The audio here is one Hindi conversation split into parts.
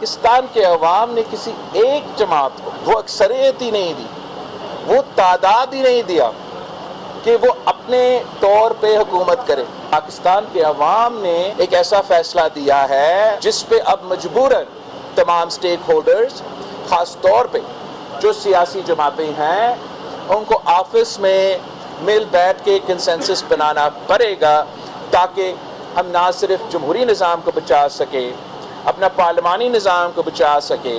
पाकिस्तान के अवाम ने किसी एक जमात को वो अक्सरियत ही नहीं दी वो तादाद ही नहीं दिया कि वो अपने तौर पे हुकूमत करे पाकिस्तान के अवाम ने एक ऐसा फैसला दिया है जिस पे अब मजबूरन तमाम स्टेक होल्डर्स ख़ास तौर पे जो सियासी जमातें हैं उनको ऑफिस में मिल बैठ के कंसेंसस बनाना पड़ेगा ताकि हम ना सिर्फ जमहूरी निज़ाम को बचा सकें अपना पार्लिमानी निज़ाम को बचा सके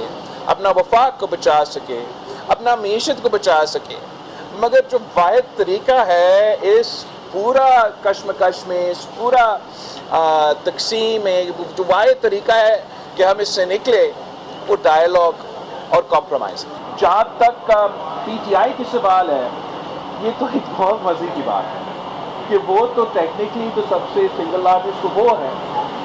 अपना वफाक को बचा सके अपना मीशत को बचा सके मगर जो वाद तरीका है इस पूरा कश्मकश में इस पूरा तकसीम में जो वाद तरीका है कि हम इससे निकले वो डायलॉग और कॉम्प्रोमाइज़ जहाँ तक का पी टी आई की सवाल है ये तो एक बहुत मज़े की बात है कि वो तो टेक्निकली तो सबसे सिंगल लार्जेस्ट वो है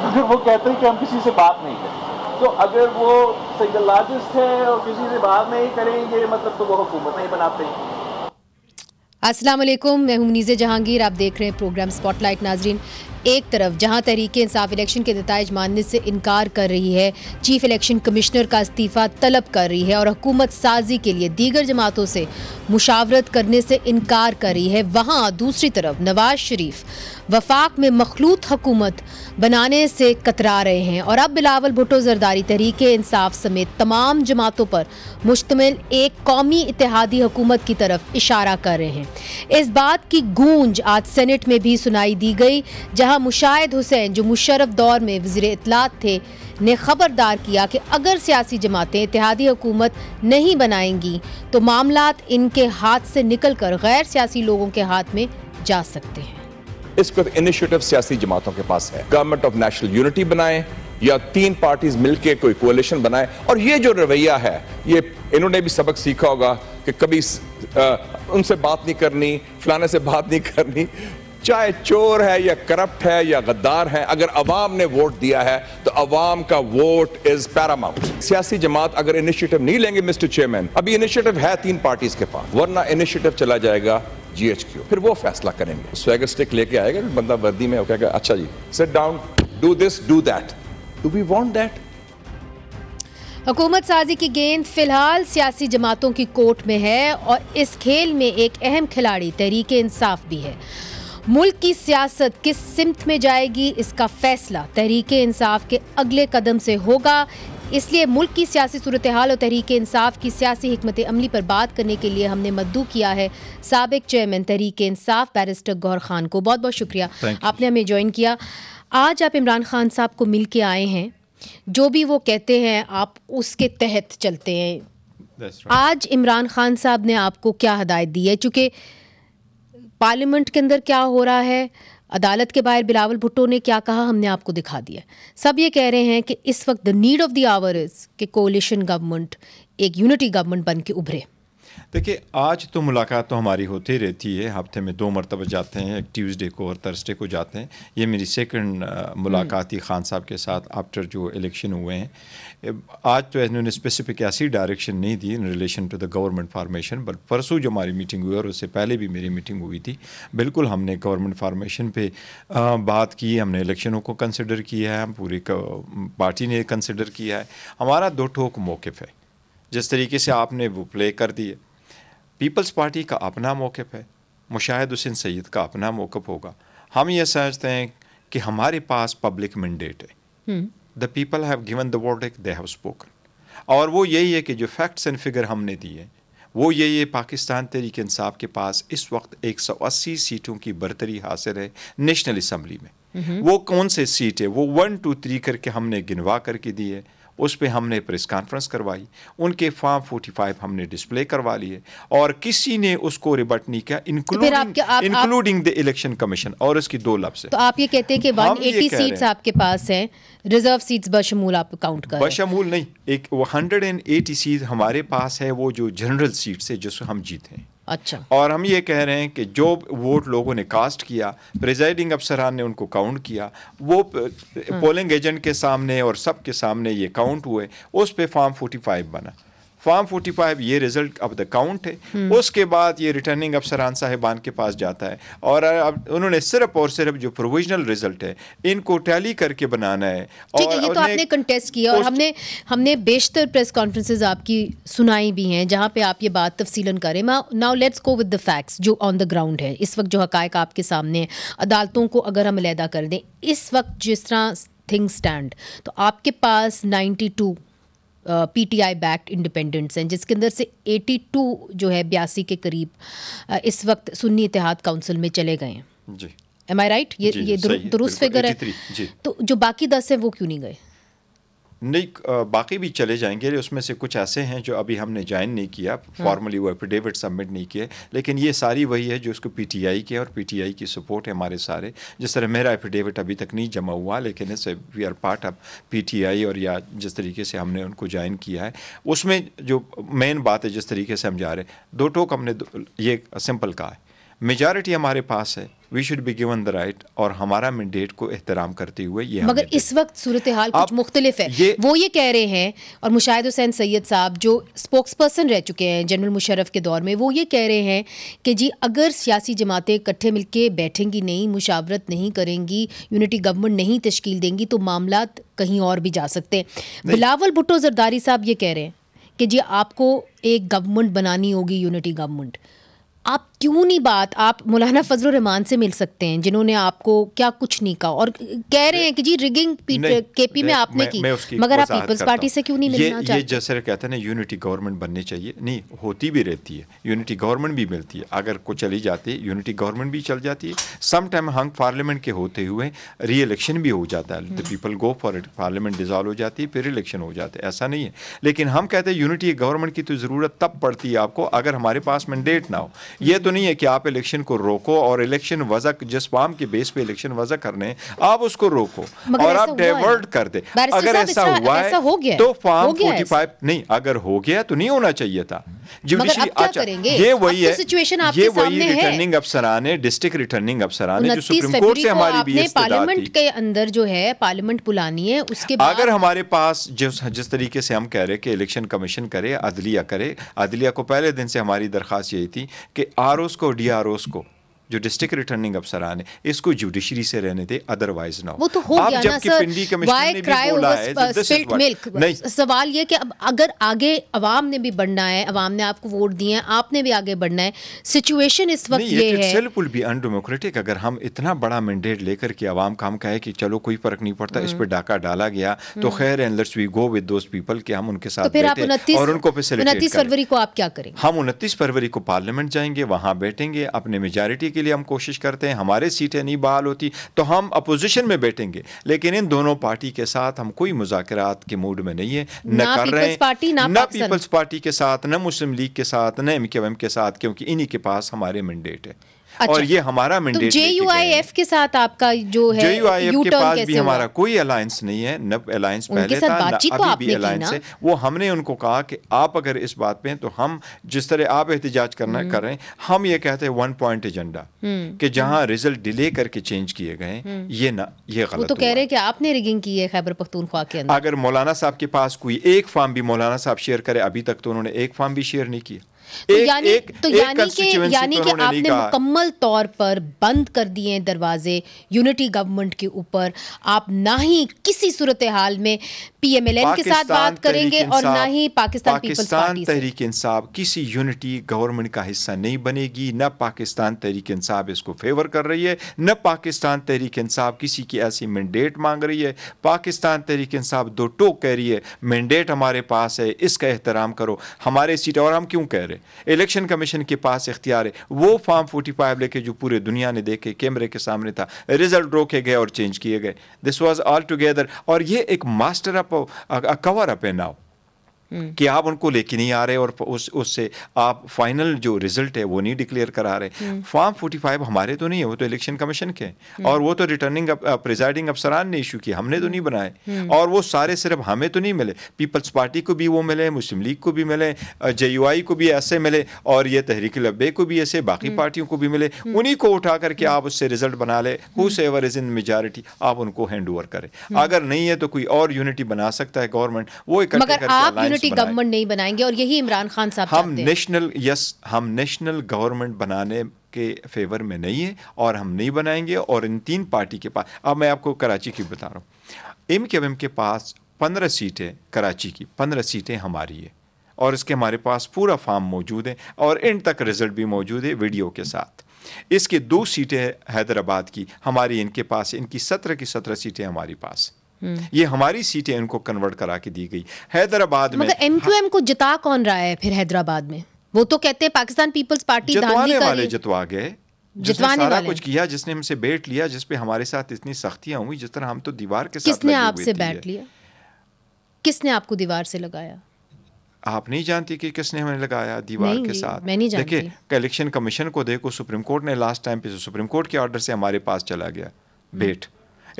मगर वो कहते हैं कि हम किसी से बात नहीं करें तो अगर वो लार्जेस्ट है और किसी से बात नहीं करेंगे मतलब तो वो हुकूमत नहीं बनाते हैं अस्सलाम वालेकुम मैं हूं नीज़े जहांगीर आप देख रहे हैं प्रोग्राम स्पॉटलाइट नाजरीन एक तरफ जहां तहरीक इंसाफ इलेक्शन के नतज मानने से इनकार कर रही है चीफ इलेक्शन कमिश्नर का इस्तीफ़ा तलब कर रही है और हुकूमत साजी के लिए दीगर जमातों से मुशावरत करने से इनकार कर रही है वहां दूसरी तरफ नवाज शरीफ वफाक में मखलूत हकूमत बनाने से कतरा रहे हैं और अब बिलावल भुटो जरदारी तहरीक इंसाफ समेत तमाम जमातों पर मुश्तमिल एक कौमी इतिहादी हकूमत की तरफ इशारा कर रहे हैं इस बात की गूंज आज सेनेट में भी सुनाई दी गई जहां मुशाहिद हुसैन जो मुशरफ दौर में वजर इतलात थे ने खबरदार किया कि अगर सियासी जमातें इतिहादी हुकूमत नहीं बनाएंगी तो मामला इनके हाथ से निकल कर गैर सियासी लोगों के हाथ में जा सकते हैं इसको वक्त इनिशिएटिव सियासी जमातों के पास है गवर्नमेंट ऑफ नेशनल यूनिटी बनाए या तीन पार्टीज मिलके कोई कोलेशन बनाए और ये जो रवैया है ये इन्होंने भी सबक सीखा होगा कि कभी आ, उनसे बात नहीं करनी फलाने से बात नहीं करनी चाहे चोर है या करप्ट है या गद्दार है अगर अवाम ने वोट दिया है तो अवाम का वोट इज पैरामाउंट सियासी जमात अगर इनिशिएटिव नहीं लेंगे मिस्टर चेयरमैन अभी इनिशिएटिव है तीन पार्टीज के पास वरना इनिशिएटिव चला जाएगा जीएचक्यू फिर वो फैसला करेंगे स्वेगर स्टिक लेके आएगा बंदा वर्दी में कहेगा अच्छा जी sit down do this do that do we want that हुकूमत साजी की गेंद फिलहाल सियासी जमातों की कोर्ट में है और इस खेल में एक अहम खिलाड़ी तहरीक इंसाफ भी है मुल्क की सियासत किस सिमत में जाएगी इसका फैसला तहरीक इंसाफ के अगले कदम से होगा इसलिए मुल्क की सियासी सूरत हाल और तहरीक इंसाफ की सियासी हमत अमली पर बात करने के लिए हमने मद्दू किया है सबक चेयरमैन तहरीक इंसाफ बैरिस्टर गौर खान को बहुत बहुत शुक्रिया आपने हमें ज्वाइन किया आज आप इमरान खान साहब को मिल के आए हैं जो भी वो कहते हैं आप उसके तहत चलते हैं right. आज इमरान खान साहब ने आपको क्या हदायत दी है चूँकि पार्लियामेंट के अंदर क्या हो रहा है अदालत के बाहर बिलावल भुट्टो ने क्या कहा हमने आपको दिखा दिया सब ये कह रहे हैं कि इस वक्त the need of the hour is कि कोलिशन गवर्नमेंट एक यूनिटी गवर्नमेंट बन के उभरे देखिए आज तो मुलाकात तो हमारी होती रहती है हफ्ते में दो मरतबा जाते हैं एक ट्यूसडे को और थर्सडे को जाते हैं ये मेरी सेकंड मुलाकात थी खान साहब के साथ आफ्टर जो इलेक्शन हुए हैं आज तो इन्होंने स्पेसिफिक ऐसी डायरेक्शन नहीं दी in relation to the government formation but परसों जो हमारी मीटिंग हुई और उससे पहले भी मेरी मीटिंग हुई थी बिल्कुल हमने गवर्नमेंट फार्मेशन पर बात की हमने इलेक्शनों को कंसिडर किया है पूरी पार्टी ने कंसिडर किया है हमारा दो ठोक मौक़ है जिस तरीके से आपने वो प्ले कर दिए पीपल्स पार्टी का अपना मौक़ है मुशाहिद हुसैन सैद का अपना मौक़ होगा हम ये समझते हैं कि हमारे पास पब्लिक मैंडेट है the people have given the एक दे हैव स्पोकन और वो यही है कि जो फैक्ट्स एंड फिगर हमने दिए वो यही है पाकिस्तान तरीके इंसाफ के पास इस वक्त एक सौ अस्सी सीटों की बरतरी हासिल है नेशनल असम्बली में हम्म। वो कौन से सीट है वो वन टू थ्री करके हमने गिनवा करके दी है उस पर हमने प्रेस कॉन्फ्रेंस करवाई उनके फॉर्म फोर्टी फाइव हमने डिस्प्ले करवा लिए और किसी ने उसको रिबर्ट नहीं किया including including the election commission और उसकी दो लफ्ज है तो आप ये कहते हैं कि 180 सीट्स आपके पास हैं रिजर्व सीट्स बशमूल आप काउंट कर बशमूल नहीं एक एटी सीट हमारे पास है वो जो जनरल सीट से जिसमें हम जीते हैं अच्छा और हम ये कह रहे हैं कि जो वोट लोगों ने कास्ट किया प्रिजाइडिंग अफसरान ने उनको काउंट किया वो हम्म। पोलिंग एजेंट के सामने और सब के सामने ये काउंट हुए उस पर फॉर्म फोर्टी फाइव बना फॉर्म 45 ये रिजल्ट अब द काउंट है हम्म। उसके बाद ये रिटर्निंग अफसरान साहिबान के पास जाता है और अब उन्होंने सिर्फ और सिर्फ जो प्रोविजनल रिजल्ट है इनको टैली करके बनाना है और ये तो आपने कंटेस्ट किया और हमने हमने बेशतर प्रेस कॉन्फ्रेंसेज आपकी सुनाई भी हैं जहाँ पे आप ये बात तफसीलन करें now let's go with the facts जो ऑन द ग्राउंड है इस वक्त जो हक आपके सामने अदालतों को अगर हम अलहदा कर दें इस वक्त जिस तरह थिंग स्टैंड तो आपके पास 92 P T I backed independents हैं जिसके अंदर से 82 जो है बयासी के करीब इस वक्त सुन्नी इतिहाद काउंसिल में चले गए हैं जी एम आई राइट ये ये दुरुस्त फिगर है तो जो बाकी दस है वो क्यों नहीं गए नहीं बाकी भी चले जाएंगे उसमें से कुछ ऐसे हैं जो अभी हमने ज्वाइन नहीं किया फॉर्मली हाँ। वो एफिडेविट सबमिट नहीं किए लेकिन ये सारी वही है जो उसको पीटीआई के और पीटीआई की सपोर्ट है हमारे सारे जिस तरह मेरा एफिडेविट अभी तक नहीं जमा हुआ लेकिन इस we are part of PTI और या जिस तरीके से हमने उनको ज्वाइन किया है उसमें जो मेन बात है जिस तरीके से हम जा रहे हैं दो टोक हमने ये सिंपल कहा है मेजॉरिटी हमारे पास है we should be given the right और हमारा मैंडेट को एहतराम करते हुए ये मगर इस वक्त सूरत हाल कुछ मुख्तलिफ है ये वो ये कह रहे हैं और मुशाहिद हुसैन सैयद साहब जो स्पोक्स पर्सन रह चुके हैं जनरल मुशरफ के दौर में वो ये कह रहे हैं कि जी अगर सियासी जमातें इकट्ठे मिलकर बैठेंगी नहीं मुशावरत नहीं करेंगी यूनिटी गवर्नमेंट नहीं तश्कील देंगी तो मामला कहीं और भी जा सकते हैं बिलावल भुट्टो जरदारी साहब ये कह रहे हैं कि जी आपको एक गवर्नमेंट बनानी होगी यूनिटी गवर्नमेंट आप क्यों नहीं बात आप मौलाना फजल रहमान से मिल सकते हैं जिन्होंने आपको क्या कुछ नहीं कहा और कह रहे हैं कि जी रिगिंग केपी में आपने मैं, की मैं मगर आप पीपल्स पार्टी से क्यों नहीं मिलना चाहते ये जैसे कहते हैं ना यूनिटी गवर्नमेंट बननी चाहिए नहीं होती भी रहती है यूनिटी गवर्नमेंट भी मिलती है अगर को चली जाती है यूनिटी गवर्नमेंट भी चल जाती है सम टाइम हंग पार्लियामेंट के होते हुए री इलेक्शन भी हो जाता है the people go for it parliament dissolve हो जाती है फिर इलेक्शन हो जाता है ऐसा नहीं है लेकिन हम कहते हैं यूनिटी गवर्नमेंट की तो ज़रूरत तब पड़ती है आपको अगर हमारे पास मैंडेट ना हो ये तो नहीं है कि आप इलेक्शन को रोको और इलेक्शन वजह जिस वाम के बेस पे इलेक्शन वजह करने आप उसको रोको और आप डाइवर्ट कर दे अगर ऐसा हुआ है तो फार्म फोर्टी फाइव नहीं अगर हो गया तो नहीं होना चाहिए था अच्छा तो ये वही है सिचुएशन रिटर्निंग अफसरान डिस्ट्रिक्ट रिटर्निंग अफसरान जो सुप्रीम कोर्ट से हमारी भी पार्लियामेंट के अंदर जो है पार्लियामेंट बुलानी है उसके बाद अगर हमारे पास जिस जिस तरीके से हम कह रहे कि इलेक्शन कमीशन करे अदलिया करे अदलिया को पहले दिन से हमारी दरख्वास्त यही थी कि आर को डी को जो डिस्ट्रिक्ट रिटर्निंग अफसरान है इसको जुडिशरी से रहने दे अदरवाइज ना वो तो हो गया ना सर भी बोला है स्पिल्ट मिल्क सवाल ये कि अब अगर आगे आवाम ने भी बढ़ना है आवाम ने आपको वोट दिए हैं आपने भी आगे बढ़ना है सिचुएशन इस वक्त ये तो है सेल्फ विल बी अनडेमोक्रेटिक अगर हम इतना बड़ा मैंडेट लेकर के आवाम का हम कहे कि चलो कोई फर्क नहीं पड़ता इस पर हम्म। डाका डाला गया तो हम्म। खैर and let's we go with those people कि हम उनके साथ तो और उनको फैसिलिटेट फरवरी को आप क्या करें हम उनतीस फरवरी को पार्लियामेंट जाएंगे वहां बैठेंगे अपने मेजोरिटी के लिए हम कोशिश करते हैं हमारे सीटें नहीं बहाल होती तो हम अपोजिशन में बैठेंगे लेकिन इन दोनों पार्टी के साथ हम कोई मुजाकर के मूड में नहीं है न कर रहे हैं न पीपल्स पार्टी के साथ न मुस्लिम लीग के साथ न एम के साथ क्योंकि इन्हीं के पास हमारे मैंडेट है अच्छा, और ये हमारा mandate J U I F के साथ आपका जो है जे यू आई एफ के पास भी हमारा कोई अलायंस नहीं है नब अलायंस पहले था तो अभी भी अलायंस है वो हमने उनको कहा कि आप अगर इस बात पे हैं तो हम जिस तरह आप एहतजाज करना हम्म। कर रहे हैं हम ये कहते हैं वन पॉइंट एजेंडा कि जहाँ रिजल्ट हम्म। डिले करके चेंज किए गए हम्म। ये ना ये गलत तो कह रहे हैं कि आपने रिगिंग की है खैबर पख्तूनख्वा के अंदर अगर मौलाना साहब के पास कोई एक फॉर्म भी मौलाना साहब शेयर करे अभी तक तो उन्होंने एक फॉर्म भी शेयर नहीं किया तो यानी तो यानी कि आपने मुकम्मल तौर पर बंद कर दिए हैं दरवाजे यूनिटी गवर्नमेंट के ऊपर आप ना ही किसी सूरत हाल में पीएमएलएन के साथ बात करेंगे और ना ही पाकिस्तान पाकिस्तान तहरीक इंसाफ किसी यूनिटी गवर्नमेंट का हिस्सा नहीं बनेगी न पाकिस्तान तहरीक इंसाफ इसको फेवर कर रही है न पाकिस्तान तहरीक इंसाफ किसी की ऐसी मैंडेट मांग रही है पाकिस्तान तहरीक इंसाफ दो टोक कह रही है मैंडेट हमारे पास है इसका एहतराम करो हमारे सीट और हम क्यों कह रहे है इलेक्शन कमीशन के पास इख्तियार है वो फॉर्म फोर्टी फाइव लेके जो पूरे दुनिया ने देखे कैमरे के सामने था रिजल्ट रोके गए और चेंज किए गए दिस वॉज ऑल टुगेदर और ये एक मास्टर अप कवर अप है नाउ कि आप उनको लेके नहीं आ रहे और उस उससे आप फाइनल जो रिजल्ट है वो नहीं डिक्लेयर करा रहे फॉर्म फोर्टी फाइव हमारे तो नहीं है वो तो इलेक्शन कमीशन के और वो तो रिटर्निंग प्रिजाइडिंग uh, अफसरान ने इशू किया हमने तो नहीं बनाए और वो सारे सिर्फ हमें तो नहीं मिले पीपल्स पार्टी को भी वो मिले मुस्लिम लीग को भी मिले जे uh, को भी ऐसे मिले और ये तहरीक लब्बे को भी ऐसे बाकी पार्टियों को भी मिले उन्हीं को उठा करके आप उससे रिजल्ट बना ले whosoever is in majority आप उनको हैंड ओवर करें अगर नहीं है तो कोई और यूनिटी बना सकता है गवर्नमेंट वो इकट्ठे करके यूनिटी गवर्नमेंट नहीं बनाएंगे और यही इमरान खान साहब हम नेशनल यस हम नेशनल गवर्नमेंट बनाने के फेवर में नहीं है और हम नहीं बनाएंगे और इन तीन पार्टी के पास अब मैं आपको कराची की बता रहा हूँ एम के एम के पास पंद्रह सीटें कराची की पंद्रह सीटें हमारी है और इसके हमारे पास पूरा फॉर्म मौजूद है और एंड तक रिजल्ट भी मौजूद है वीडियो के साथ इसके दो सीटें हैदराबाद की हमारी इनके पास इनकी सत्रह की सत्रह सीटें हमारे पास ये हमारी सीटें इनको कन्वर्ट करा के दी गई हैदराबाद में मतलब एम को जिता कौन रहा है फिर हैदराबाद में वो तो कहते हैं पाकिस्तान पीपल्स पार्टी जितवाने वाले जितवा गए जितवाने सारा कुछ किया जिसने हमसे बैठ लिया जिसपे हमारे साथ इतनी सख्तियां हुई जिस तरह हम तो दीवार के साथ किसने आपसे बैठ लिया किसने आपको दीवार से लगाया आप नहीं जानती कि किसने हमें लगाया दीवार के साथ देखिए इलेक्शन कमीशन को देखो सुप्रीम कोर्ट ने लास्ट टाइम पे सुप्रीम कोर्ट के ऑर्डर से हमारे पास चला गया हम्म। बेट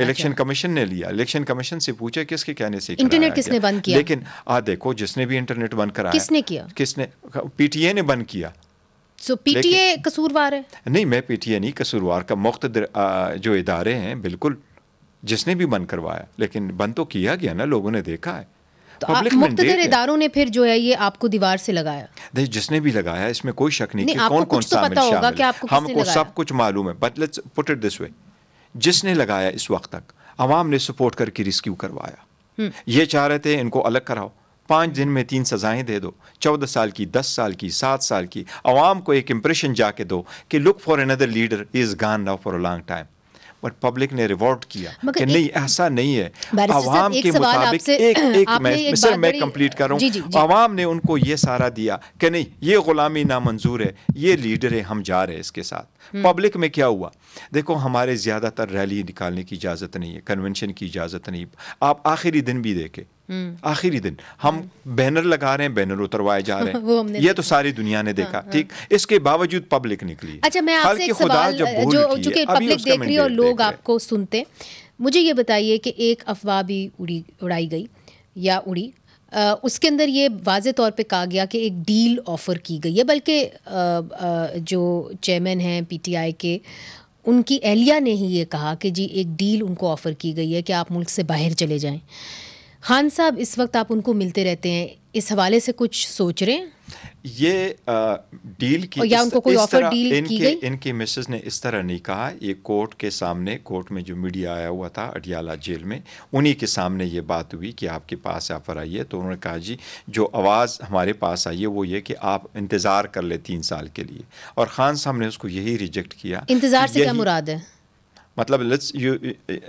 इलेक्शन अच्छा। कमीशन ने लिया इलेक्शन कमीशन से पूछे कि इसके कहने से इंटरनेट किसने बंद किया लेकिन आ देखो जिसने भी इंटरनेट बंद कराया किसने किया किसने पीटीए ने बंद किया सो so, पीटीए कसूरवार है नहीं मैं पीटीए नहीं कसूरवार का मुख्त जो इदारे हैं बिल्कुल जिसने भी बंद करवाया लेकिन बंद तो किया गया ना लोगों ने देखा है तो आप मुख्तर इदारों ने फिर जो है ये आपको दीवार से लगाया नहीं जिसने भी लगाया इसमें कोई शक नहीं, नहीं कि कौन कौन तो सा तो पता होगा कि आपको हमको सब कुछ मालूम है but let's put it this way जिसने लगाया इस वक्त तक आवाम ने सपोर्ट करके रिस्क्यू करवाया हम्म। ये चाह रहे थे इनको अलग कराओ पाँच दिन में तीन सज़ाएँ दे दो चौदह साल की दस साल की सात साल की आवाम को एक इम्प्रेशन जाके दो कि look for another leader is gone now for a long time पर पब्लिक ने रिवॉर्ड किया कि नहीं ऐसा नहीं है आवाम के मुताबिक एक एक मैं सर मैं कंप्लीट हूँ आवाम ने उनको ये सारा दिया कि नहीं ये गुलामी नामंजूर है ये लीडर है हम जा रहे हैं इसके साथ पब्लिक हम्म। में क्या हुआ देखो हमारे ज़्यादातर रैली निकालने की इजाज़त नहीं है कन्वेंशन की इजाज़त नहीं आप आखिरी दिन भी देखें हम्म। आखिरी दिन हम बैनर लगा रहे हैं बैनर उतरवाए जा रहे हैं ये तो सारी दुनिया ने हाँ, देखा हाँ। ठीक इसके बावजूद पब्लिक निकली अच्छा मैं आपसे एक सवाल जो चूंकि पब्लिक देख रही है और लोग आपको सुनते मुझे ये बताइए कि एक अफवाह भी उड़ी उड़ाई गई या उड़ी आ, उसके अंदर ये वाज तौर पे कहा गया कि एक डील ऑफ़र की गई है बल्कि जो चेयरमैन हैं पीटीआई के उनकी एहलिया ने ही ये कहा कि जी एक डील उनको ऑफ़र की गई है कि आप मुल्क से बाहर चले जाएं खान साहब इस वक्त आप उनको मिलते रहते हैं इस हवाले से कुछ सोच रहे हैं ये डील की या उनको कोई ऑफर डील इनके, की गई इनके मिसेज ने इस तरह नहीं कहा ये कोर्ट के सामने कोर्ट में जो मीडिया आया हुआ था अडियाला जेल में उन्हीं के सामने ये बात हुई कि आपके पास ऑफर आई है तो उन्होंने कहा जी जो आवाज़ हमारे पास आई है वो ये कि आप इंतज़ार कर ले तीन साल के लिए और ख़ान साहब ने उसको यही रिजेक्ट किया इंतज़ार से क्या मुराद है मतलब let's you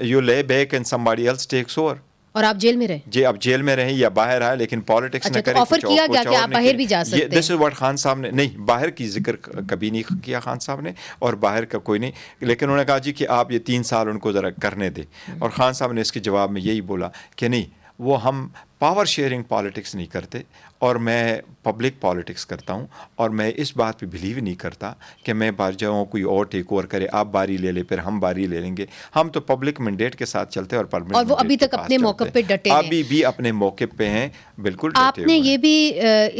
you lay back and somebody else takes over और आप जेल में रहे जी आप जेल में रहे या बाहर आए लेकिन पॉलिटिक्स अच्छा, तो ऑफर किया गया कि आप बाहर भी जा सकते दिस इज व्हाट खान साहब ने नहीं बाहर की जिक्र कभी नहीं किया खान साहब ने और बाहर का कोई नहीं लेकिन उन्होंने कहा जी कि आप ये तीन साल उनको ज़रा करने दें और खान साहब ने इसके जवाब में यही बोला कि नहीं वो हम पावर शेयरिंग पॉलिटिक्स नहीं करते और मैं पब्लिक पॉलिटिक्स करता हूँ और मैं इस बात पे बिलीव नहीं करता कि मैं बार जाऊँ कोई और टेक ओवर करे आप बारी ले ले फिर हम बारी ले लेंगे हम तो पब्लिक मैंडेट के साथ चलते हैं और परमानेंट और वो अभी तक अपने मौके पे डटे अभी भी अपने मौके पे हैं बिल्कुल आपने ये भी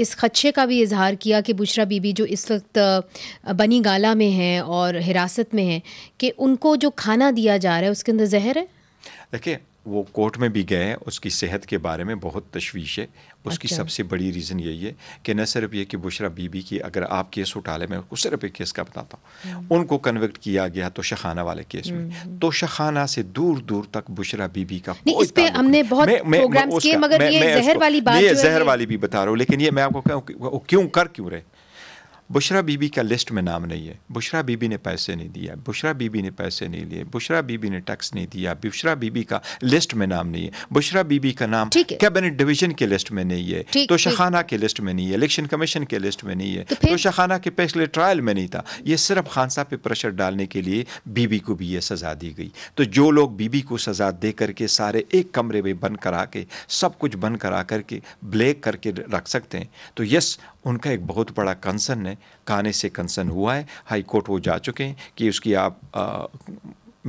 इस खदशे का भी इजहार किया कि बुशरा बीबी जो इस वक्त बनी गाला में है और हिरासत में है कि उनको जो खाना दिया जा रहा है उसके अंदर जहर है देखिए वो कोर्ट में भी गए उसकी सेहत के बारे में बहुत तशवीश है उसकी अच्छा। सबसे बड़ी रीज़न यही है कि न सिर्फ ये कि बुशरा बीबी की अगर आप केस उठा लें मैं उसको सिर्फ एक केस का बताता हूँ हम्म। उनको कन्विक्ट किया गया तो शखाना वाले केस में हम्म। तो शखाना से दूर दूर तक बुशरा बीबी का इस पे हमने बहुत मगर ये जहर वाली बात जहर वाली भी बता रहा हूँ लेकिन ये मैं आपको क्यों कर क्यों रहे बुशरा बीबी का लिस्ट में नाम नहीं है बुशरा बीबी ने पैसे नहीं दिया बुशरा बीबी ने पैसे नहीं लिए बुशरा बीबी ने टैक्स नहीं दिया बुशरा बीबी का लिस्ट में नाम नहीं है बुशरा बीबी का नाम कैबिनेट डिवीजन के लिस्ट में नहीं है तो शखाना के लिस्ट में नहीं है इलेक्शन कमीशन के लिस्ट में नहीं है तो शखाना के पिछले ट्रायल में नहीं था ये सिर्फ खान साहब पर प्रेशर डालने के लिए बीबी को भी ये सज़ा दी गई तो जो लोग बीबी को सज़ा दे करके सारे एक कमरे में बंद करा के सब कुछ बंद करा करके ब्लैक करके रख सकते हैं तो यस उनका एक बहुत बड़ा कंसर्न है है खाने से कंसर्न हुआ है हाई कोर्ट वो जा चुके हैं कि उसकी आप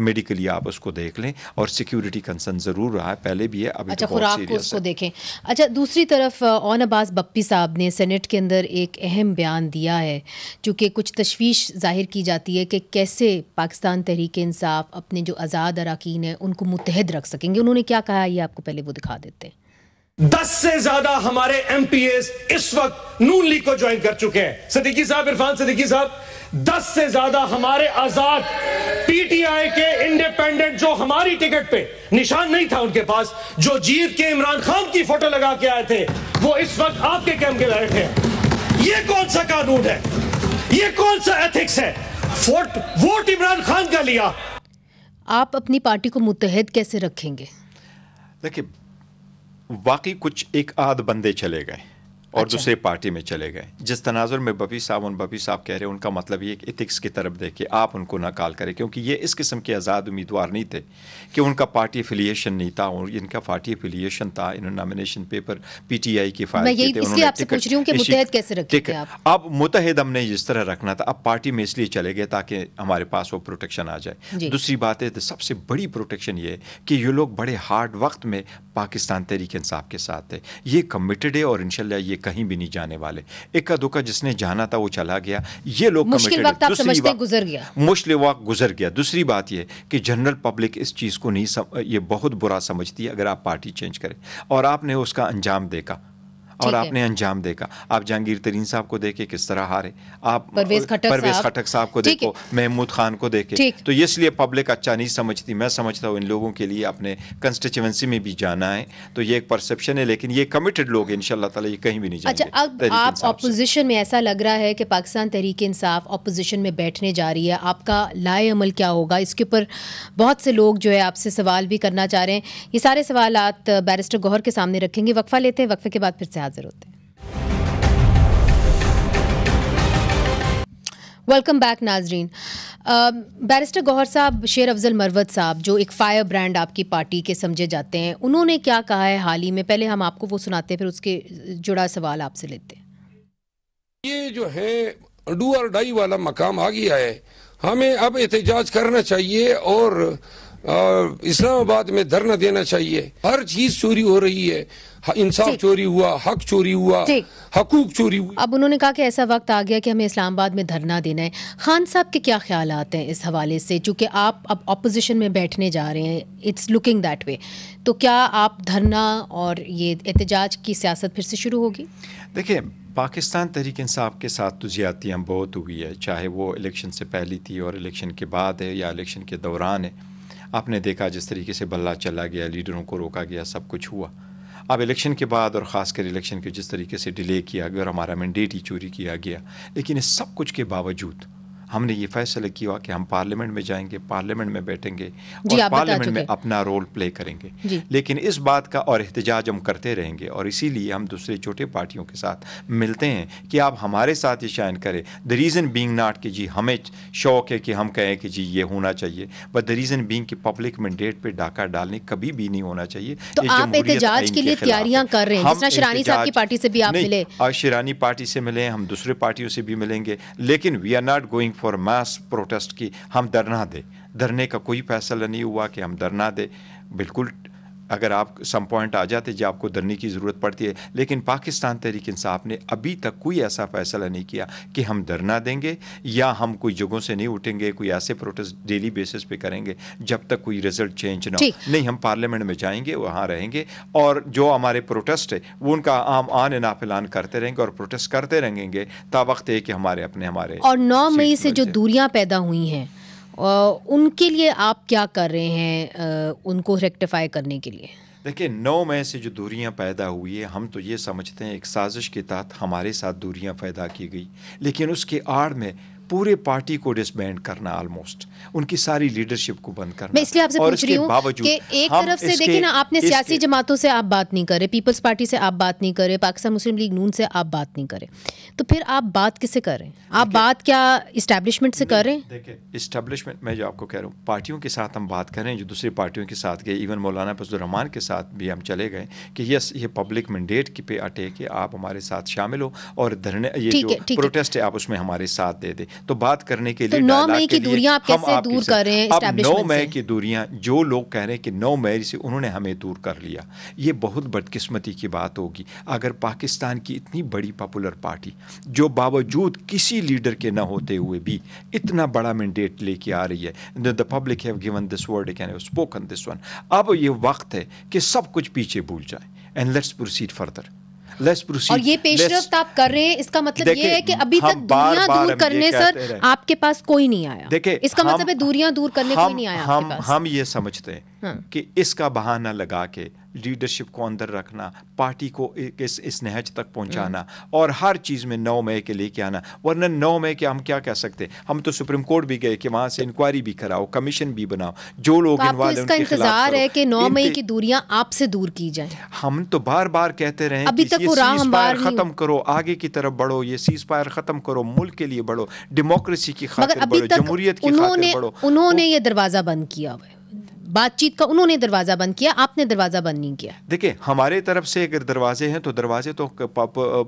मेडिकली आप उसको देख लें और सिक्योरिटी कंसर्न ज़रूर रहा है पहले भी है अभी तो अच्छा तो खुराक को उसको देखें अच्छा दूसरी तरफ ओन अब्बास बप्पी साहब ने सेनेट के अंदर एक अहम बयान दिया है चूँकि कुछ तशवीश जाहिर की जाती है कि कैसे पाकिस्तान तहरीक इंसाफ अपने जो आज़ाद अरकान हैं उनको मुतहद रख सकेंगे उन्होंने क्या कहा ये आपको पहले वो दिखा देते हैं दस से ज्यादा हमारे एम इस वक्त नून लीग को ज्वाइन कर चुके हैं सदीकी साहब इरफान सदीकी साहब दस से ज्यादा हमारे आजाद पीटीआई के इंडिपेंडेंट जो हमारी टिकट पे निशान नहीं था उनके पास जो जीत के इमरान खान की फोटो लगा के आए थे वो इस वक्त आपके कैम के बैठ थे ये कौन सा कानून है ये कौन सा एथिक्स है वोट वोट इमरान खान का लिया आप अपनी पार्टी को मुतहद कैसे रखेंगे देखिए वाकई कुछ एक आध बंदे चले गए और अच्छा। दूसरे पार्टी में चले गए जिस तनाजुर में बबी साहब उन बबी साहब कह रहे हैं उनका मतलब ये कि इथिक्स की तरफ देखिए आप उनको ना कॉल करें क्योंकि ये इस किस्म के आज़ाद उम्मीदवार नहीं थे कि उनका पार्टी एफिलिएशन नहीं था और इनका पार्टी एफिलिएशन था इन्होंने nomination paper P T I की अब मुतहद हमने जिस तरह रखना था अब पार्टी में इसलिए चले गए ताकि हमारे पास वो प्रोटेक्शन आ जाए दूसरी बात है तो सबसे बड़ी प्रोटेक्शन ये कि ये लोग बड़े हार्ड वक्त में पाकिस्तान तहरीक इंसाफ के साथ थे ये कमिटेड है और इनशाला ये कहीं भी नहीं जाने वाले इक्का दुक्का जिसने जाना था वो चला गया ये लोग मुश्किल वक्त गुजर गया मुश्किल वक्त गुजर गया दूसरी बात यह कि जनरल पब्लिक इस चीज़ को नहीं सम, ये बहुत बुरा समझती है अगर आप पार्टी चेंज करें और आपने उसका अंजाम देखा और आपने अंजाम देखा आप जहांगीर तरीन साहब को देखे किस तरह हारे आप परवेज खटक साहब को देखो महमूद खान को देखे तो इसलिए पब्लिक अच्छा नहीं समझती मैं समझता हूँ इन लोगों के लिए अपने कंस्टिट्यूंसी में भी जाना है तो ये एक परसेप्शन है लेकिन ये कमिटेड लोग इनशाला तला ये कहीं भी नहीं अच्छा अब आप अपोजिशन में ऐसा लग रहा है कि पाकिस्तान तहरीक इंसाफ अपोजिशन में बैठने जा रही है आपका लाए अमल क्या होगा इसके ऊपर बहुत से लोग जो है आपसे सवाल भी करना चाह रहे हैं ये सारे सवाल बैरिस्टर गौहर के सामने रखेंगे वक्फा लेते हैं वक्फे के बाद फिर से हाजिर होते हैं वेलकम बैक नाजरीन बैरिस्टर गौहर साहब शेर अफजल मरवत साहब जो एक फायर ब्रांड आपकी पार्टी के समझे जाते हैं उन्होंने क्या कहा है हाल ही में पहले हम आपको वो सुनाते हैं फिर उसके जुड़ा सवाल आपसे लेते हैं ये जो है डू और डाई वाला मकाम आ गया है हमें अब एहतजाज करना चाहिए और और इस्लामाबाद में धरना देना चाहिए हर चीज चोरी हो रही है इंसाफ चोरी हुआ हक चोरी हुआ हकूक चोरी हुआ अब उन्होंने कहा कि ऐसा वक्त आ गया कि हमें इस्लामाबाद में धरना देना है खान साहब के क्या ख्याल आते हैं इस हवाले से चूँकि आप अब अपोजिशन में बैठने जा रहे हैं इट्स लुकिंग दैट वे तो क्या आप धरना और ये एहतजाज की सियासत फिर से शुरू होगी देखिए पाकिस्तान तहरीक इंसाफ के साथ तो ज़्यादतियाँ बहुत हुई है चाहे वो इलेक्शन से पहले थी और इलेक्शन के बाद है या इलेक्शन के दौरान है आपने देखा जिस तरीके से बल्ला चला गया लीडरों को रोका गया सब कुछ हुआ अब इलेक्शन के बाद और ख़ासकर इलेक्शन के जिस तरीके से डिले किया गया और हमारा मैंडेट ही चोरी किया गया लेकिन इस सब कुछ के बावजूद हमने ये फैसला किया कि हम पार्लियामेंट में जाएंगे पार्लियामेंट में बैठेंगे और पार्लियामेंट में अपना रोल प्ले करेंगे लेकिन इस बात का और एहतजाज हम करते रहेंगे और इसीलिए हम दूसरे छोटे पार्टियों के साथ मिलते हैं कि आप हमारे साथ ये शाइन करें द रीज़न बींग नाट कि जी हमें शौक है कि हम कहें कि जी ये होना चाहिए बट द रीज़न बींग कि पब्लिक मैंडेट पर डाका डालने कभी भी नहीं होना चाहिए तो आप एहतजाज के लिए तैयारियां कर रहे हैं शिरानी साहब की पार्टी से भी आप मिले और शिरानी पार्टी से मिले हम दूसरे पार्टियों से भी मिलेंगे लेकिन we are not going for mass protest की हम धरना दें धरने का कोई फैसला नहीं हुआ कि हम धरना दें बिल्कुल अगर आप सम पॉइंट आ जाते जब आपको धरने की ज़रूरत पड़ती है लेकिन पाकिस्तान तहरीक इंसाफ ने अभी तक कोई ऐसा फैसला नहीं किया कि हम धरना देंगे या हम कोई जगहों से नहीं उठेंगे कोई ऐसे प्रोटेस्ट डेली बेसिस पे करेंगे जब तक कोई रिजल्ट चेंज ना हो नहीं हम पार्लियामेंट में जाएंगे वहाँ रहेंगे और जो हमारे प्रोटेस्ट है वो उनका आम आन नाफिलान करते रहेंगे और प्रोटेस्ट करते रहेंगे ता वक्त है कि हमारे अपने हमारे और नौ मई से जो दूरियाँ पैदा हुई हैं उनके लिए आप क्या कर रहे हैं उनको रेक्टिफाई करने के लिए देखिए नौ मई से जो दूरियां पैदा हुई है हम तो ये समझते हैं एक साजिश के तहत हमारे साथ दूरियां पैदा की गई लेकिन उसके आड़ में पूरे पार्टी को डिसबैंड करना ऑलमोस्ट उनकी सारी लीडरशिप को बंद करना मैं इसलिए आपसे पूछ रही हूँ कि एक तरफ से देखिए ना आपने सियासी जमातों से आप बात नहीं करे पीपल्स पार्टी से आप बात नहीं करे पाकिस्तान मुस्लिम लीग नून से आप बात नहीं करे तो फिर आप बात किससे कर रहे हैं आप बात क्या इस्टेब्लिशमेंट से कर रहे हैं देखिए इस्टेब्लिशमेंट मैं जो आपको कह रहा हूँ पार्टियों के साथ हम बात करें जो दूसरी पार्टियों के साथ गए इवन मौलाना फजलरहमान के साथ भी हम चले गए कि यस ये पब्लिक मैंडेट पे अटे कि आप हमारे साथ शामिल हो और धरने ये जो प्रोटेस्ट है आप उसमें हमारे साथ दे दें तो बात करने के तो लिए तो नौ मई की दूरियां आप कैसे दूर कर रहे हैं नौ मई की दूरियां जो लोग कह रहे हैं कि नौ मई से उन्होंने हमें दूर कर लिया ये बहुत बदकिस्मती की बात होगी अगर पाकिस्तान की इतनी बड़ी पॉपुलर पार्टी जो बावजूद किसी लीडर के ना होते हुए भी इतना बड़ा मैंडेट लेके आ रही है the public have given this word can spoken this one अब ये वक्त है कि सब कुछ पीछे भूल जाए and let's proceed further let's proceed और ये पेशरफ्त आप कर रहे हैं इसका मतलब ये है कि अभी तक दूरियां दूर करने सर आपके पास कोई नहीं आया देखिए इसका मतलब है दूरियां दूर करने कोई नहीं आया हम हम ये समझते हैं हाँ। कि इसका बहाना लगा के लीडरशिप को अंदर रखना पार्टी को इस इस नहज तक पहुंचाना हम्म। और हर चीज़ में नौ मई के लेके आना वरना नौ मई के हम क्या कह सकते हम तो सुप्रीम कोर्ट भी गए कि वहाँ से इंक्वायरी भी कराओ कमीशन भी बनाओ जो लोग तो इंतजार है कि नौ मई की दूरियाँ आपसे दूर की जाए हम तो बार बार कहते रहे खत्म करो आगे की तरफ बढ़ो ये सीज फायर खत्म करो मुल्क के लिए बढ़ो डेमोक्रेसी की खातिर बढ़ो जमहूरियत की खातिर बढ़ो उन्होंने ये दरवाजा बंद किया हुआ है बातचीत का उन्होंने दरवाज़ा बंद किया आपने दरवाज़ा बंद नहीं किया देखिए हमारे तरफ से अगर दरवाजे हैं तो दरवाजे तो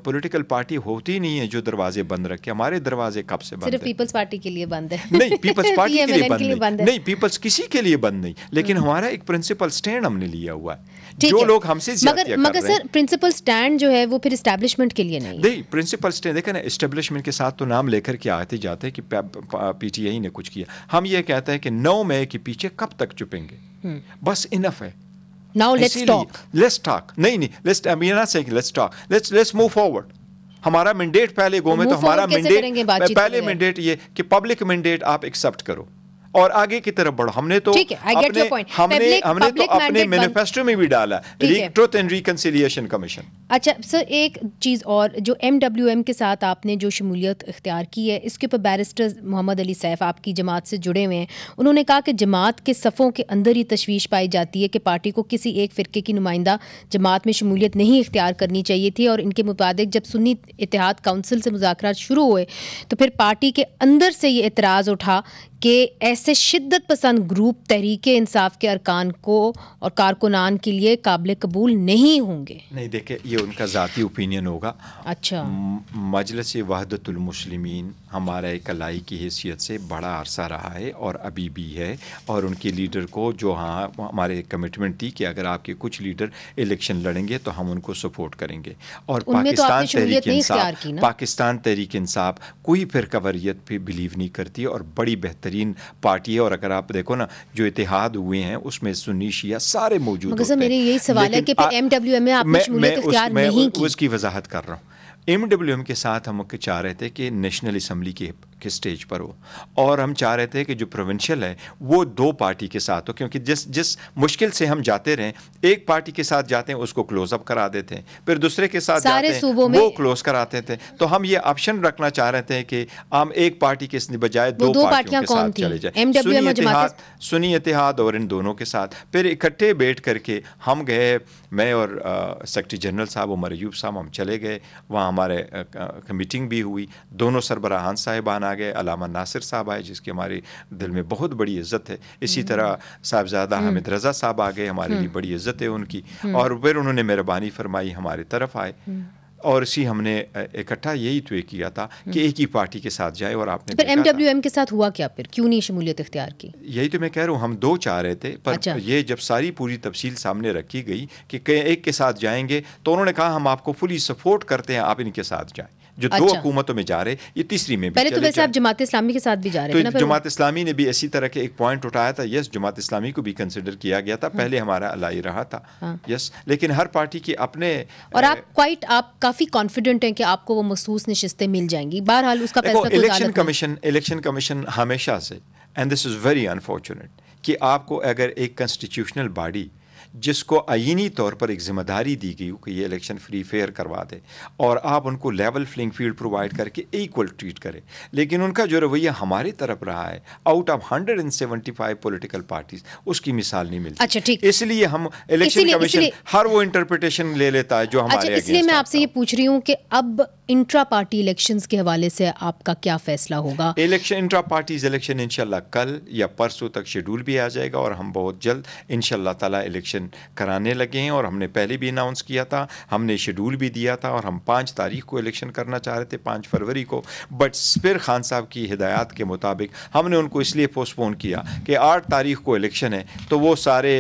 पॉलिटिकल पार्टी होती नहीं है जो दरवाजे बंद रखे हमारे दरवाजे कब से बंद सिर्फ पीपल्स पार्टी के लिए बंद है नहीं पीपल्स पार्टी के लिए बंद नहीं पीपल्स किसी के लिए बंद नहीं लेकिन हम्म। हमारा एक प्रिंसिपल स्टैंड हमने लिया हुआ है जो लोग हमसे मगर मगर सर प्रिंसिपल स्टैंड जो है वो फिर इस्टेब्लिशमेंट के लिए नहीं नहीं प्रिंसिपल स्टैंड देखा ना इस्टेब्लिशमेंट के साथ तो नाम लेकर के आते जाते हैं कि पीटीआई ने कुछ किया हम ये कहते हैं कि नौ मई के पीछे कब तक चुपेंगे हम्म। बस इनफ है now let's talk let's talk नहीं नहीं let's I mean not saying let's talk let's let's move forward हमारा मैंडेट पहले गो में तो हमारा मैंडेट पहले मैंडेट ये कि पब्लिक मैंडेट आप एक्सेप्ट करो और आगे की तरफ बढ़ो हमने तो अपने हमने public, हमने तो public तो अपने मैनिफेस्टो में भी डाला ट्रुथ एंड रिकनसिलियेशन कमीशन अच्छा सर एक चीज़ और जो एम के साथ आपने जो शमूलियत इख्तियार की है इसके ऊपर बैरिस्टर मोहम्मद अली सैफ आपकी जमात से जुड़े हुए हैं उन्होंने कहा कि जमात के सफ़ों के अंदर ही तशवीश पाई जाती है कि पार्टी को किसी एक फ़िरके की नुमाइंदा जमात में शमूलियत नहीं इख्तियार करनी चाहिए थी और इनके मुताबिक जब सुन्नी इतिहाद काउंसिल से मुजाकर शुरू हुए तो फिर पार्टी के अंदर से ये एतराज़ उठा कि ऐसे शिद्दत पसंद ग्रुप तहरीक इंसाफ के अरकान को और कारकुनान के लिए काबिल कबूल नहीं होंगे नहीं देखे ये उनका ज़ाती ओपिनियन होगा अच्छा मजलस वहदतुलमसलिमिन हमारा कलाई की हैसियत से बड़ा अरसा रहा है और अभी भी है और उनके लीडर को जो हाँ हमारे कमिटमेंट थी कि अगर आपके कुछ लीडर इलेक्शन लड़ेंगे तो हम उनको सपोर्ट करेंगे और तो पाकिस्तान तो तहरीक इंसाफ पाकिस्तान तहरीक इंसाफ कोई फिर कवरीत पर बिलीव नहीं करती और बड़ी बेहतर बेहतरीन पार्टी है और अगर आप देखो ना जो इतिहाद हुए हैं उसमें सुन्नी शिया सारे मौजूद मगर उसकी वजाहत कर रहा हूँ एम के साथ हम चाह रहे थे कि नेशनल असम्बली के के स्टेज पर हो और हम चाह रहे थे कि जो प्रोविंशियल है वो दो पार्टी के साथ हो क्योंकि जिस जिस मुश्किल से हम जाते रहे एक पार्टी के साथ जाते हैं उसको क्लोजअप करा देते हैं फिर दूसरे के साथ जाते हैं वो क्लोज कराते थे तो हम ये ऑप्शन रखना चाह रहे थे कि हम एक पार्टी के बजाय दो, दो पार्टियों के साथ चले जाए सुनी इतिहाद और इन दोनों के साथ फिर इकट्ठे बैठ करके हम गए मैं और सेक्रेटरी जनरल साहब उमर अयूब साहब हम चले गए वहाँ हमारे मीटिंग भी हुई दोनों सरबराहान साहिबाना आ गए अलामा नासिर साहब आए जिसकी हमारी दिल में बहुत बड़ी इज्जत है इसी तरह साहबजादा हम्म। हामिद रज़ा साहब आ गए हमारे लिए हम्म। बड़ी इज्जत है उनकी हम्म। और फिर उन्होंने मेहरबानी फरमाई हमारे तरफ आए और इसी हमने इकट्ठा यही तो किया था कि एक ही पार्टी के साथ जाए और आपने पर एमडब्ल्यूएम के साथ हुआ क्या फिर क्यों नहीं शमूलियत इख्तियार की यही तो मैं कह रहा हूँ हम दो चाह रहे थे पर अच्छा। ये जब सारी पूरी तफसील सामने रखी गई कि एक के साथ जाएंगे तो उन्होंने कहा हम आपको फुली सपोर्ट करते हैं आप इनके साथ जाएं जो अच्छा। दो हुकूमतों में जा रहे ये तीसरी में भी पहले तो वैसे आप जमात इस्लामी के साथ भी जा रहे तो जमात इस्लामी ने भी इसी तरह के एक पॉइंट उठाया था यस जमात इस्लामी को भी कंसिडर किया गया था हाँ। पहले हमारा अलाई रहा था यस हाँ। लेकिन हर पार्टी के अपने और आप क्वाइट आप काफ़ी कॉन्फिडेंट हैं कि आपको वो मखसूस नशस्तें मिल जाएंगी बहरहाल उसका इलेक्शन कमीशन इलेक्शन कमीशन हमेशा से and this is very unfortunate कि आपको अगर एक कंस्टिट्यूशनल बॉडी जिसको आइनी तौर पर एक जिम्मेदारी दी गई हो कि ये इलेक्शन फ्री फेयर करवा दे और आप उनको लेवल फ्लिंग फील्ड प्रोवाइड करके इक्वल ट्रीट करें लेकिन उनका जो रवैया हमारी तरफ रहा है out of hundred and seventy five political parties उसकी मिसाल नहीं मिलती अच्छा ठीक इसलिए हम इलेक्शन कमीशन हर वो इंटरप्रिटेशन ले लेता है जो अच्छा, हमारे अच्छा, इसलिए मैं आपसे ये पूछ रही हूँ कि अब इंट्रा पार्टी इलेक्शन के हवाले से आपका क्या फैसला होगा इलेक्शन इंट्रा पार्टीज इलेक्शन इनशाला कल या परसों तक शेड्यूल भी आ जाएगा और हम बहुत जल्द इनशाला तला इलेक्शन वैक्सीनेशन कराने लगे हैं और हमने पहले भी अनाउंस किया था हमने शेड्यूल भी दिया था और हम पाँच तारीख को इलेक्शन करना चाह रहे थे पाँच फरवरी को बट फिर खान साहब की हिदायत के मुताबिक हमने उनको इसलिए पोस्टपोन किया कि आठ तारीख को इलेक्शन है तो वो सारे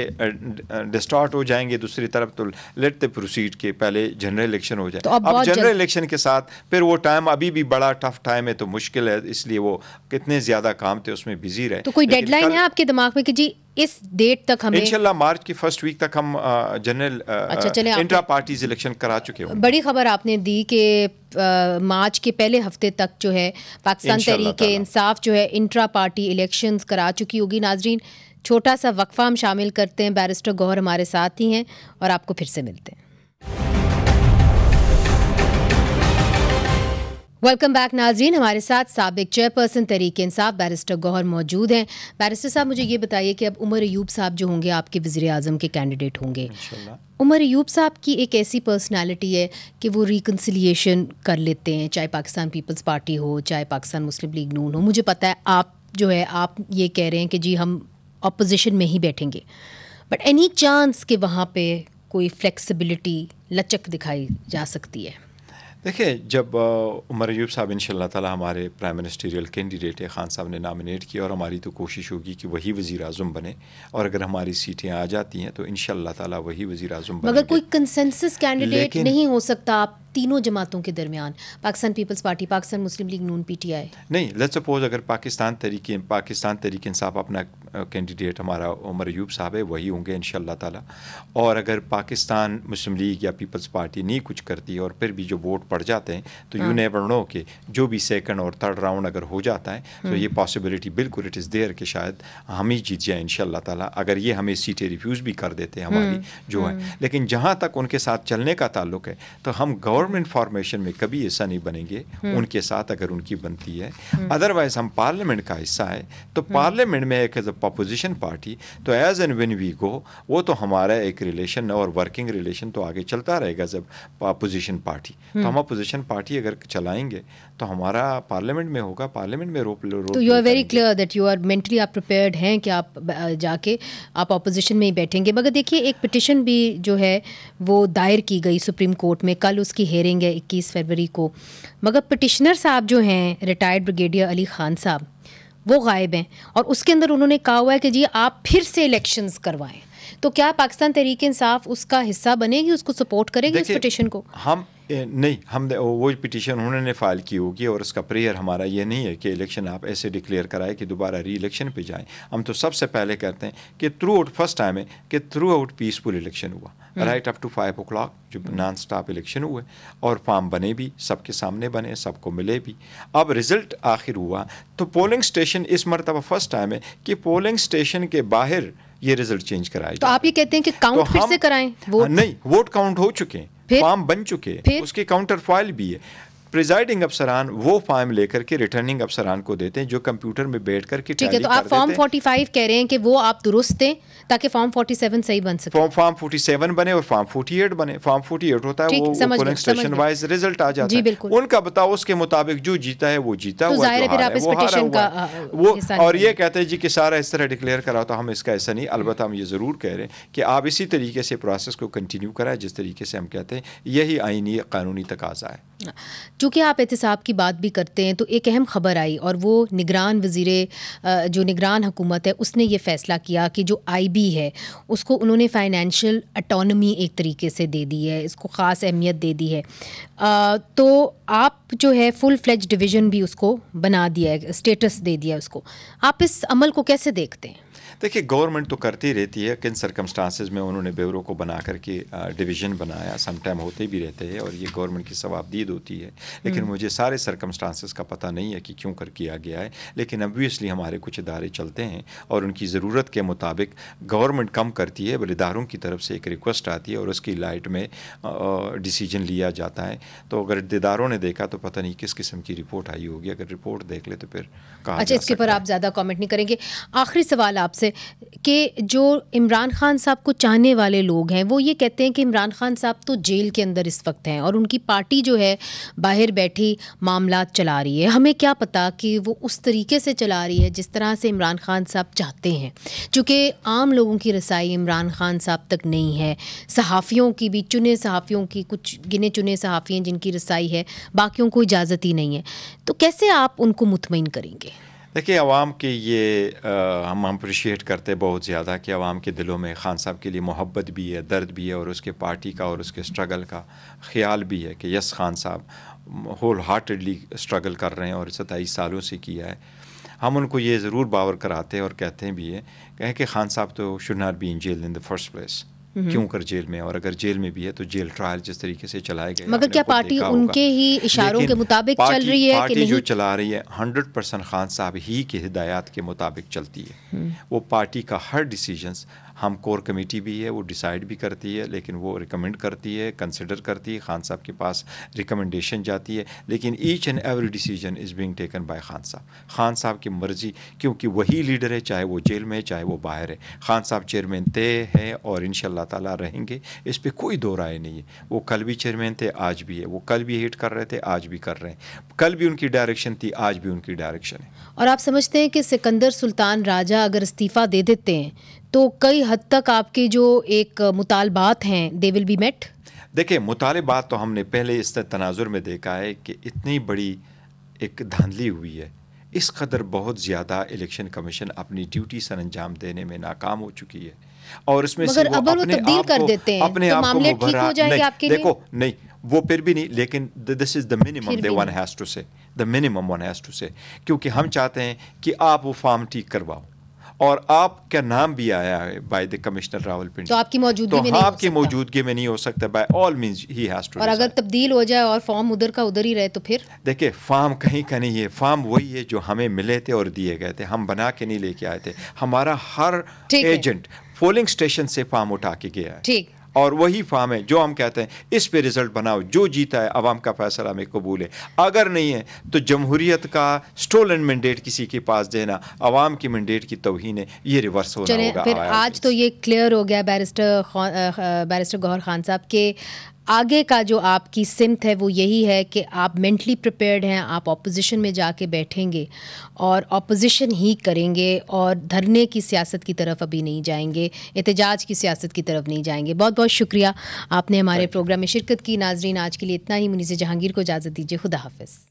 डिस्टार्ट हो जाएंगे दूसरी तरफ तो लेट द प्रोसीड के पहले जनरल इलेक्शन हो जाए तो अब, अब जनरल इलेक्शन के साथ फिर वो टाइम अभी भी बड़ा टफ टाइम है तो मुश्किल है इसलिए वो कितने ज़्यादा काम थे उसमें बिजी रहे तो कोई डेडलाइन है आपके दिमाग में कि जी इस डेट तक हमें इंशाल्लाह मार्च की फर्स्ट वीक तक हम जनरल अच्छा इंट्रा पार्टीज इलेक्शन करा चुके हैं बड़ी खबर आपने दी कि मार्च के पहले हफ्ते तक जो है पाकिस्तान तहरीक इंसाफ जो है इंट्रा पार्टी इलेक्शंस करा चुकी होगी नाजरीन छोटा सा वक्फा हम शामिल करते हैं बैरिस्टर गौहर हमारे साथ ही हैं और आपको फिर से मिलते हैं वेलकम बैक नाजरीन हमारे साथ सबक चेयरपर्सन तरीक इंसाफ बैरिस्टर गौहर मौजूद हैं बैरिस्टर साहब मुझे ये बताइए कि अब उमर अयूब साहब जो होंगे आपके वज़ी अजम के कैंडिडेट होंगे उमर अयूब साहब की एक ऐसी पर्सनालिटी है कि वो रिकन्सिलियेशन कर लेते हैं चाहे पाकिस्तान पीपल्स पार्टी हो चाहे पाकिस्तान मुस्लिम लीग नून हो मुझे पता है आप जो है आप ये कह रहे हैं कि जी हम अपोजिशन में ही बैठेंगे बट एनी चांस कि वहाँ पर कोई फ्लेक्सिबिलिटी लचक दिखाई जा सकती है देखिए जब उमर अयूब साहब इन ताला हमारे प्राइम मिनिस्टरियल कैंडिडेट है ख़ान साहब ने नामिनेट किया और हमारी तो कोशिश होगी कि वही वज़ी अजम बने और अगर हमारी सीटें आ जाती हैं तो इन ताला वही वज़ी अजम मगर कोई कंसेंसस कैंडिडेट नहीं हो सकता आप तीनों जमातों के दरमियान Pakistan People's Party Pakistan Muslim League Noon P T I नहीं लेट सपोज अगर पाकिस्तान तरीके पाकिस्तान तरीके साहब अपना कैंडिडेट हमारा उमर यूब साहब है वही होंगे इन ताला और अगर पाकिस्तान मुस्लिम लीग या पीपल्स पार्टी नहीं कुछ करती और फिर भी जो वोट पड़ जाते हैं तो यू नेवर नो कि जो भी सेकंड और थर्ड राउंड अगर हो जाता है तो ये पॉसिबिलिटी हाँ। बिल्कुल इट इज़ देयर कि शायद हम ही जीत जाए इन ताला अगर ये हमें सीटें रिफ्यूज़ भी कर देते हैं हमारी हाँ। जो है हाँ। लेकिन जहाँ तक उनके साथ चलने का ताल्लुक है तो हम गौर गवर्नमेंट फॉर्मेशन में कभी ऐसा नहीं बनेंगे हम्म। उनके साथ अगर उनकी बनती है अदरवाइज हम्म। हम पार्लियामेंट का हिस्सा है तो पार्लियामेंट हम्म। में एक एज अ अपोजिशन पार्टी तो as and when we go वो तो हमारा एक रिलेशन और वर्किंग रिलेशन तो आगे चलता रहेगा जब अपोजिशन पार्टी तो हम अपोजिशन पार्टी अगर चलाएंगे तो हमारा पार्लियामेंट में होगा पार्लियामेंट में रोप तो you are very clear that you are mentally आप प्रिपेयर्ड हैं कि आप जाके आप अपोजिशन में ही बैठेंगे मगर देखिए एक पिटिशन भी जो है वो दायर की गई सुप्रीम कोर्ट में कल उसकी हेयरिंग है इक्कीस फरवरी को मगर पटिशनर साहब जो हैं रिटायर्ड ब्रिगेडियर अली खान साहब वो गायब हैं और उसके अंदर उन्होंने कहा हुआ है कि जी आप फिर से इलेक्शंस करवाएं तो क्या पाकिस्तान तहरीक इंसाफ उसका हिस्सा बनेगी उसको सपोर्ट करेगी इस पिटिशन को हम नहीं हम वो पिटिशन उन्होंने फाइल की होगी और उसका प्रेयर हमारा ये नहीं है कि इलेक्शन आप ऐसे डिक्लेयर कराएं कि दोबारा री इलेक्शन पर जाएँ हम तो सबसे पहले कहते हैं कि थ्रू आउट फर्स्ट टाइम है कि थ्रू आउट पीसफुल इलेक्शन हुआ right up to five o'clock जो नॉन स्टॉप इलेक्शन हुए और फॉर्म बने भी सबके सामने बने सबको मिले भी अब रिज़ल्ट आखिर हुआ तो पोलिंग स्टेशन इस मरतबा फर्स्ट टाइम है कि पोलिंग स्टेशन के बाहर ये रिजल्ट चेंज कराए तो आप ये कहते हैं कि काउंट तो फिर से कराएं वोट हाँ, नहीं वोट काउंट हो चुके हैं फॉर्म बन चुके हैं उसके काउंटर फॉइल भी है प्रिजाइडिंग अफसरान वो फॉर्म लेकर के रिटर्निंग अफसरान को देते हैं जो कंप्यूटर में बैठ कर के ठीक है तो आप फॉर्म 45 कह रहे हैं कि वो आप दुरुस्त दें ताकि फॉर्म 47 सही बन सके फॉर्म फॉर्म 47 बने और फॉर्म 48 बने फॉर्म 48 होता है वो पोलिंग स्टेशन वाइज रिजल्ट आ जाता है उनका बताओ उसके मुताबिक जो जीता है वो जीता तो वो और ये कहते हैं जी कि सारा इस तरह डिक्लेयर करा तो हम इसका ऐसा नहीं हम्म। अलबत्त हम ये ज़रूर कह रहे हैं कि आप इसी तरीके से प्रोसेस को कंटिन्यू कराएं जिस तरीके से हम कहते हैं यही आइनी कानूनी तकाजा है चूँकि आप एहतसाब की बात भी करते हैं तो एक अहम ख़बर आई और वो निगरान वज़ी जो निगरान हुकूमत है उसने ये फ़ैसला किया कि जो आई बी है उसको उन्होंने फ़ाइनेंशियल अटोनमी एक तरीके से दे दी है इसको ख़ास अहमियत दे दी है आ, तो आप जो है फुल फ्लैज डिवीज़न भी उसको बना दिया है स्टेटस दे दिया उसको आप इस अमल को कैसे देखते हैं देखिए गवर्नमेंट तो करती रहती है किन सरकमस्टांसिस में उन्होंने ब्यूरो को बना करके डिवीज़न बनाया समटाइम होते भी रहते हैं और ये गवर्नमेंट की सवाबदीद होती है लेकिन हम्म। मुझे सारे सरकमस्टांसिस का पता नहीं है कि क्यों कर किया गया है लेकिन ऑब्वियसली हमारे कुछ इदारे चलते हैं और उनकी ज़रूरत के मुताबिक गवर्नमेंट कम करती है बल इदारों की तरफ से एक रिक्वेस्ट आती है और उसकी लाइट में डिसीजन लिया जाता है तो अगर इदारों ने देखा तो पता नहीं किस किस्म की रिपोर्ट आई होगी अगर रिपोर्ट देख ले तो फिर कहा अच्छा इसके ऊपर आप ज़्यादा कॉमेंट नहीं करेंगे आखिरी सवाल आपसे कि जो इमरान खान साहब को चाहने वाले लोग हैं वो ये कहते हैं कि इमरान खान साहब तो जेल के अंदर इस वक्त हैं और उनकी पार्टी जो है बाहर बैठी मामला चला रही है हमें क्या पता कि वो उस तरीके से चला रही है जिस तरह से इमरान खान साहब चाहते हैं चूँकि आम लोगों की रसाई इमरान खान साहब तक नहीं है सहाफ़ियों की भी चुने सहाफ़ियों की कुछ गिने चुने सहाफ़ी हैं जिनकी रसाई है बाकियों को इजाज़त ही नहीं है तो कैसे आप उनको मुतमिन करेंगे देखिए आवाम के ये आ, हम अप्रिशिएट करते बहुत ज़्यादा कि आवाम के दिलों में खान साहब के लिए मोहब्बत भी है दर्द भी है और उसके पार्टी का और उसके स्ट्रगल का ख्याल भी है कि यस खान साहब होल हार्टडली स्ट्रगल कर रहे हैं और सताईस सालों से किया है हम उनको ये ज़रूर बावर कराते हैं और कहते हैं भी है कहें कि खान साहब तो should not be in jail in the first place हम्म। क्यों कर जेल में और अगर जेल में भी है तो जेल ट्रायल जिस तरीके से चलाए गए मगर क्या पार्टी उनके ही इशारों के मुताबिक चल रही है पार्टी कि नहीं? जो चला रही है हंड्रेड परसेंट खान साहब ही के हिदायत के मुताबिक चलती है हम्म। वो पार्टी का हर डिसीजन हम कोर कमेटी भी है वो डिसाइड भी करती है लेकिन वो रिकमेंड करती है कंसिडर करती है खान साहब के पास रिकमेंडेशन जाती है लेकिन each and every decision is being taken by Khan साहब खान साहब की मर्ज़ी क्योंकि वही लीडर है चाहे वो जेल में है चाहे वो बाहर है खान साहब चेयरमैन तय है और इन ताला रहेंगे इस पर कोई दो राय नहीं है वो कल भी चेयरमैन थे आज भी है वो कल भी हिट कर रहे थे आज भी कर रहे हैं कल भी उनकी डायरेक्शन थी आज भी उनकी डायरेक्शन है और आप समझते हैं कि सिकंदर सुल्तान राजा अगर इस्तीफ़ा दे देते हैं तो कई हद तक आपके जो एक मुतालबात हैं दे विल बी मेट देखिए मुतालबात तो हमने पहले इस तनाजुर में देखा है कि इतनी बड़ी एक धांधली हुई है इस कदर बहुत ज़्यादा इलेक्शन कमीशन अपनी ड्यूटी सर अंजाम देने में नाकाम हो चुकी है और उसमें से वो अपने आप कर देते हैं अपने तो आप मामले को मुबरा नहीं आपके देखो नहीं वो फिर भी नहीं लेकिन this is the minimum the one has to say the minimum one has to say क्योंकि हम चाहते हैं कि आप वो फॉर्म ठीक करवाओ और आपका नाम भी आया है by the commissioner Rawalpindi तो आपकी मौजूदगी तो में हाँ, आपकी मौजूदगी में नहीं हो सकता by all means he has to और अगर तब्दील हो जाए और फॉर्म उधर का उधर ही रहे तो फिर देखिए फॉर्म कहीं का नहीं है फॉर्म वही है जो हमें मिले थे और दिए गए थे हम बना के नहीं लेके आए थे हमारा हर एजेंट पोलिंग स्टेशन से फॉर्म उठा के गया है ठीक और वही फार्म है जो हम कहते हैं इस पे रिज़ल्ट बनाओ जो जीता है आवाम का फैसला हमें कबूल है अगर नहीं है तो जमहूरीत का स्टोल एंड मैंडेट किसी के पास देना आवाम की मैंडेट की तोहही है ये रिवर्स हो होगा फिर आज तो ये क्लियर हो गया बैरिस्टर बैरिस्टर गौहर खान साहब के आगे का जो आपकी सिमत है वो यही है कि आप मेंटली प्रिपेयर्ड हैं आप ऑपोजिशन में जाके बैठेंगे और ऑपोजिशन ही करेंगे और धरने की सियासत की तरफ अभी नहीं जाएंगे एहतजाज की सियासत की तरफ नहीं जाएंगे बहुत बहुत शुक्रिया आपने हमारे प्रोग्राम में शिरकत की नाजरीन आज के लिए इतना ही मुनीज़ जहांगीर को इजाज़त दीजिए खुदा हाफिज़